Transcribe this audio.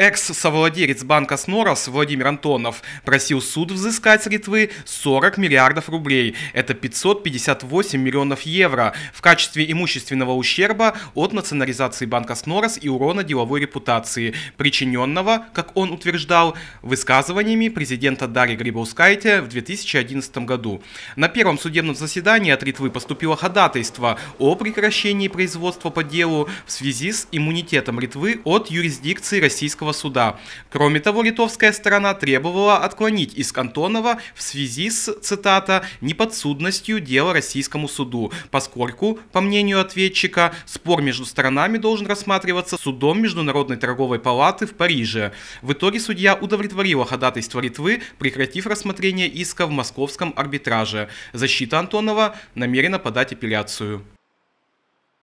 Экс-совладелец банка Снорос Владимир Антонов просил суд взыскать с Литвы 40 миллиардов рублей, это 558 миллионов евро, в качестве имущественного ущерба от национализации банка Снорос и урона деловой репутации, причиненного, как он утверждал, высказываниями президента Дарьи Грибоускайте в 2011 году. На первом судебном заседании от Литвы поступило ходатайство о прекращении производства по делу в связи с иммунитетом Литвы от юрисдикции российского Конституционного суда. Кроме того, литовская сторона требовала отклонить иск Антонова в связи с, цитата, «неподсудностью дела российскому суду», поскольку, по мнению ответчика, спор между сторонами должен рассматриваться судом Международной торговой палаты в Париже. В итоге судья удовлетворила ходатайство Литвы, прекратив рассмотрение иска в московском арбитраже. Защита Антонова намерена подать апелляцию.